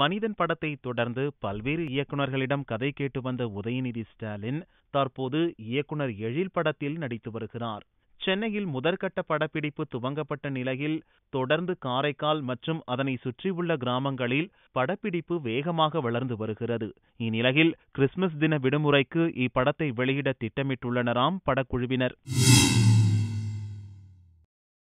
மனிதன் படத்தை தொடர்ந்து பல்வேறு இயக்குநர்களிடம் கதை கேட்டு வந்த உதயநிதி ஸ்டாலின் தற்போது இயக்குனர் எழில் படத்தில் நடித்து வருகிறார் சென்னையில் முதற்கட்ட படப்பிடிப்பு துவங்கப்பட்ட நிலையில் தொடர்ந்து காரைக்கால் மற்றும் அதனை சுற்றியுள்ள கிராமங்களில் படப்பிடிப்பு வேகமாக வளர்ந்து வருகிறது இந்நிலையில் கிறிஸ்துமஸ் தின விடுமுறைக்கு இப்படத்தை வெளியிட திட்டமிட்டுள்ளனராம் படக்குழுவினர்